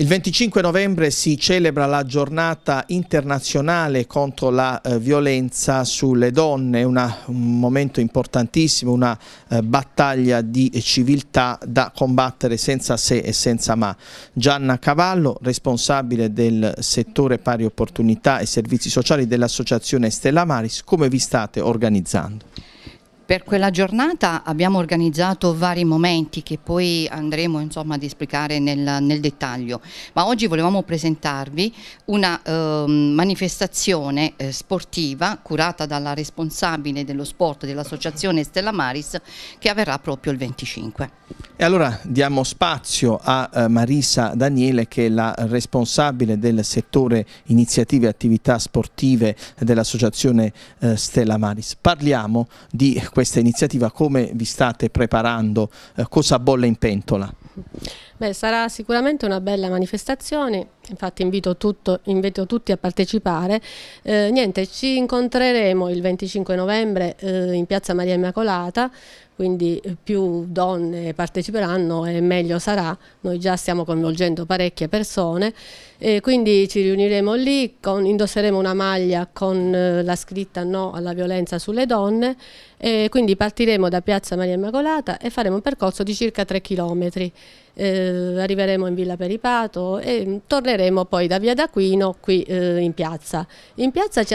Il 25 novembre si celebra la giornata internazionale contro la eh, violenza sulle donne, una, un momento importantissimo, una eh, battaglia di civiltà da combattere senza se e senza ma. Gianna Cavallo, responsabile del settore pari opportunità e servizi sociali dell'associazione Stella Maris, come vi state organizzando? Per quella giornata abbiamo organizzato vari momenti che poi andremo insomma, ad esplicare nel, nel, dettaglio, ma oggi volevamo presentarvi una eh, manifestazione eh, sportiva curata dalla responsabile dello sport dell'associazione Stella Maris che avverrà proprio il 25. E allora diamo spazio a eh, Marisa Daniele che è la responsabile del settore iniziative e attività sportive dell'associazione eh, Stella Maris. Parliamo di questa iniziativa, come vi state preparando, eh, cosa bolle in pentola? Beh, sarà sicuramente una bella manifestazione, infatti invito, tutto, invito tutti a partecipare. Eh, niente, ci incontreremo il 25 novembre eh, in Piazza Maria Immacolata, quindi più donne parteciperanno e meglio sarà. Noi già stiamo coinvolgendo parecchie persone, eh, quindi ci riuniremo lì, con, indosseremo una maglia con eh, la scritta No alla violenza sulle donne, e quindi partiremo da Piazza Maria Immacolata e faremo un percorso di circa 3 chilometri eh, arriveremo in Villa Peripato e mm, torneremo poi da Via d'Aquino qui eh, in piazza. In piazza ci,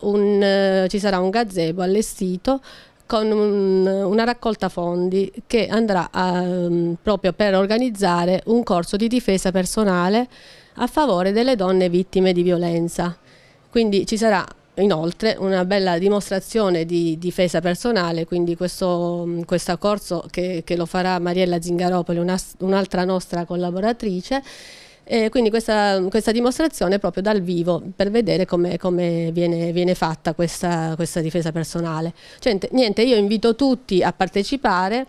un, eh, ci sarà un gazebo allestito con un, una raccolta fondi che andrà a, mm, proprio per organizzare un corso di difesa personale a favore delle donne vittime di violenza. Quindi ci sarà Inoltre una bella dimostrazione di difesa personale, quindi questo, mm, questo corso che, che, lo farà Mariella Zingaropoli, un'altra una nostra collaboratrice, e quindi questa, questa, dimostrazione proprio dal vivo per vedere come, come viene, viene, fatta questa, questa difesa personale. Cioè, niente, io invito tutti a partecipare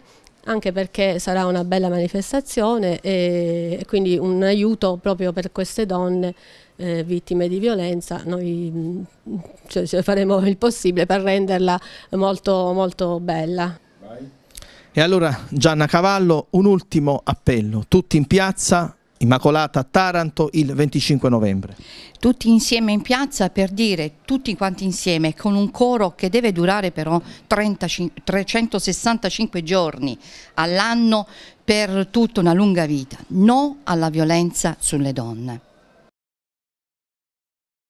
anche perché sarà una bella manifestazione e quindi un aiuto proprio per queste donne eh, vittime di violenza, noi mm, cioè, faremo il possibile per renderla molto, molto bella. E allora Gianna Cavallo, un ultimo appello, tutti in piazza Immacolata Taranto il 25 novembre. Tutti insieme in piazza per dire, tutti quanti insieme, con un coro che deve durare però 30, 365 giorni all'anno per tutta una lunga vita, no alla violenza sulle donne.